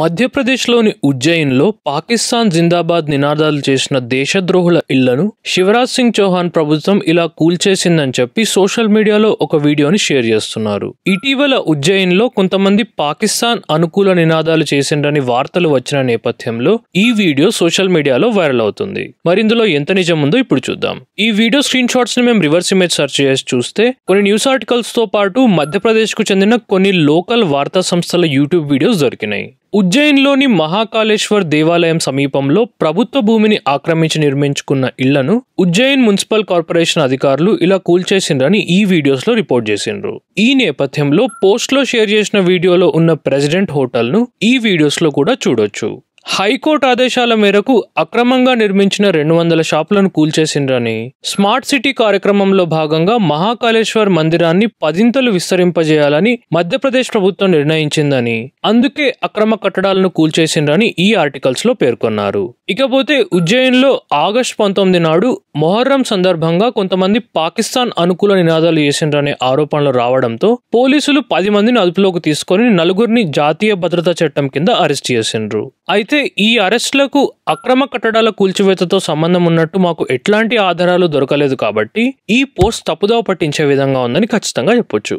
మధ్యప్రదేశ్లోని ఉజ్జయిన్లో పాకిస్తాన్ జిందాబాద్ నినాదాలు చేసిన దేశద్రోహుల ఇళ్లను శివరాజ్ సింగ్ చౌహాన్ ప్రభుత్వం ఇలా కూల్చేసిందని చెప్పి సోషల్ మీడియాలో ఒక వీడియోని షేర్ చేస్తున్నారు ఇటీవల ఉజ్జయిన్లో కొంతమంది పాకిస్తాన్ అనుకూల నినాదాలు చేసిండని వార్తలు వచ్చిన నేపథ్యంలో ఈ వీడియో సోషల్ మీడియాలో వైరల్ అవుతుంది మరి ఇందులో ఎంత నిజం ఉందో ఇప్పుడు చూద్దాం ఈ వీడియో స్క్రీన్ షాట్స్ ని మేము రివర్స్ ఇమేజ్ సెర్చ్ చేసి చూస్తే కొన్ని న్యూస్ ఆర్టికల్స్ తో పాటు మధ్యప్రదేశ్ కు చెందిన కొన్ని లోకల్ వార్తా సంస్థల యూట్యూబ్ వీడియోస్ దొరికినాయి ఉజ్జయిన్లోని మహాకాళేశ్వర్ దేవాలయం సమీపంలో ప్రభుత్వ భూమిని ఆక్రమించి నిర్మించుకున్న ఇళ్లను ఉజ్జయిన్ మున్సిపల్ కార్పొరేషన్ అధికారులు ఇలా కూల్చేసిండ్రని ఈ వీడియోస్లో రిపోర్ట్ చేసిండ్రు ఈ నేపథ్యంలో పోస్ట్లో షేర్ చేసిన వీడియోలో ఉన్న ప్రెసిడెంట్ హోటల్ను ఈ వీడియోస్లో కూడా చూడొచ్చు హైకోర్టు ఆదేశాల మేరకు అక్రమంగా నిర్మించిన రెండు వందల షాపులను కూల్చేసిండ్రని స్మార్ట్ సిటీ కార్యక్రమంలో భాగంగా మహాకాళేశ్వర్ మందిరాన్ని పదింతలు విస్తరింపజేయాలని మధ్యప్రదేశ్ ప్రభుత్వం నిర్ణయించిందని అందుకే అక్రమ కట్టడాలను కూల్చేసిండ్రని ఈ ఆర్టికల్స్ లో పేర్కొన్నారు ఇకపోతే ఉజ్జయిన్లో ఆగస్టు పంతొమ్మిది నాడు మొహర్రం సందర్భంగా కొంతమంది పాకిస్తాన్ అనుకూల నినాదాలు చేసిండ్రనే ఆరోపణలు రావడంతో పోలీసులు పది మందిని అదుపులోకి తీసుకొని నలుగురిని జాతీయ భద్రతా చట్టం కింద అరెస్ట్ చేసిండ్రు అయితే ఈ అరెస్టులకు అక్రమ కట్టడాల కూల్చివేతతో సంబంధం ఉన్నట్టు మాకు ఎట్లాంటి ఆధారాలు దొరకలేదు కాబట్టి ఈ పోస్ట్ తప్పుదోవ పట్టించే విధంగా ఉందని ఖచ్చితంగా చెప్పొచ్చు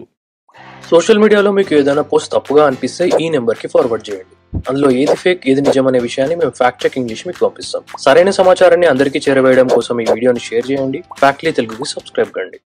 సోషల్ మీడియాలో మీకు ఏదైనా పోస్ట్ తప్పుగా అనిపిస్తే ఈ నెంబర్కి ఫార్వర్డ్ చేయండి అందులో ఏది ఫేక్ ఏది నిజం అనే విషయాన్ని మేము ఫ్యాక్ట్ చెకింగ్ చేసి మీకు పంపిస్తాం సరైన సమాచారాన్ని అందరికీ చేరవేయడం కోసం ఈ వీడియోని షేర్ చేయండి ఫ్యాక్ట్లీ తెలుగుకి సబ్స్క్రైబ్ కండి